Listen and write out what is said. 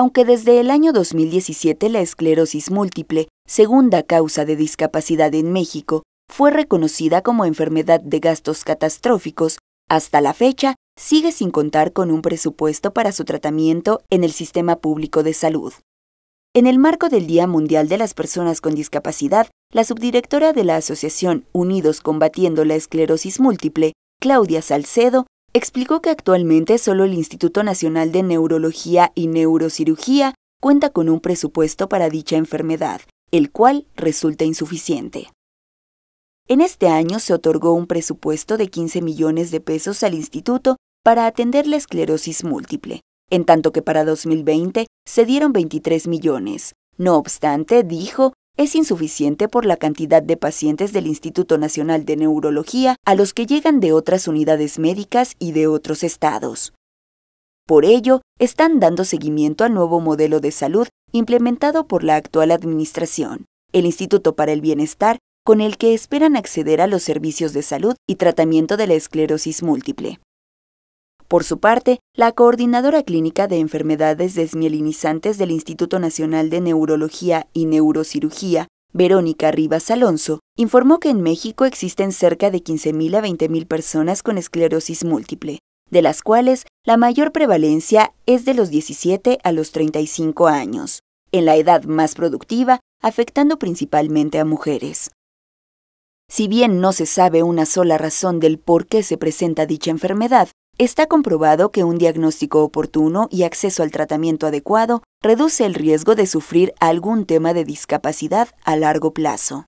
Aunque desde el año 2017 la esclerosis múltiple, segunda causa de discapacidad en México, fue reconocida como enfermedad de gastos catastróficos, hasta la fecha sigue sin contar con un presupuesto para su tratamiento en el sistema público de salud. En el marco del Día Mundial de las Personas con Discapacidad, la subdirectora de la Asociación Unidos Combatiendo la Esclerosis Múltiple, Claudia Salcedo, explicó que actualmente solo el Instituto Nacional de Neurología y Neurocirugía cuenta con un presupuesto para dicha enfermedad, el cual resulta insuficiente. En este año se otorgó un presupuesto de 15 millones de pesos al instituto para atender la esclerosis múltiple, en tanto que para 2020 se dieron 23 millones. No obstante, dijo, es insuficiente por la cantidad de pacientes del Instituto Nacional de Neurología a los que llegan de otras unidades médicas y de otros estados. Por ello, están dando seguimiento al nuevo modelo de salud implementado por la actual Administración, el Instituto para el Bienestar, con el que esperan acceder a los servicios de salud y tratamiento de la esclerosis múltiple. Por su parte, la coordinadora clínica de enfermedades desmielinizantes del Instituto Nacional de Neurología y Neurocirugía, Verónica Rivas Alonso, informó que en México existen cerca de 15.000 a 20.000 personas con esclerosis múltiple, de las cuales la mayor prevalencia es de los 17 a los 35 años, en la edad más productiva, afectando principalmente a mujeres. Si bien no se sabe una sola razón del por qué se presenta dicha enfermedad, Está comprobado que un diagnóstico oportuno y acceso al tratamiento adecuado reduce el riesgo de sufrir algún tema de discapacidad a largo plazo.